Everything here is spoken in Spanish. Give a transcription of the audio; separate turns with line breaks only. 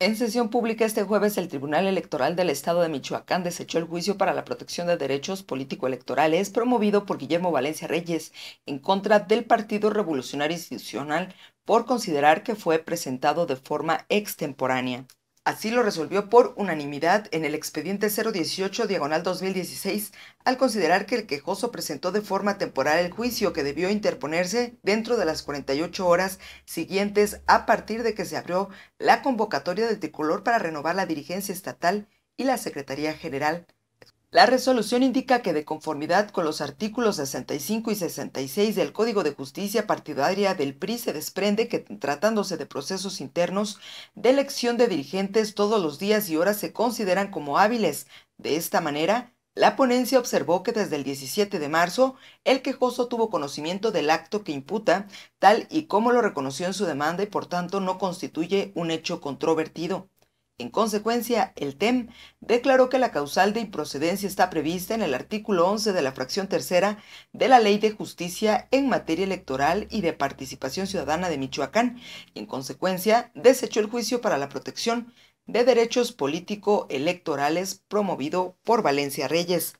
En sesión pública este jueves, el Tribunal Electoral del Estado de Michoacán desechó el juicio para la protección de derechos político-electorales promovido por Guillermo Valencia Reyes en contra del Partido Revolucionario Institucional por considerar que fue presentado de forma extemporánea. Así lo resolvió por unanimidad en el expediente 018 diagonal 2016 al considerar que el quejoso presentó de forma temporal el juicio que debió interponerse dentro de las 48 horas siguientes a partir de que se abrió la convocatoria del tricolor para renovar la dirigencia estatal y la Secretaría General la resolución indica que de conformidad con los artículos 65 y 66 del Código de Justicia partidaria del PRI se desprende que tratándose de procesos internos de elección de dirigentes todos los días y horas se consideran como hábiles. De esta manera, la ponencia observó que desde el 17 de marzo el quejoso tuvo conocimiento del acto que imputa, tal y como lo reconoció en su demanda y por tanto no constituye un hecho controvertido. En consecuencia, el TEM declaró que la causal de improcedencia está prevista en el artículo 11 de la fracción tercera de la Ley de Justicia en materia electoral y de participación ciudadana de Michoacán en consecuencia, desechó el juicio para la protección de derechos político-electorales promovido por Valencia Reyes.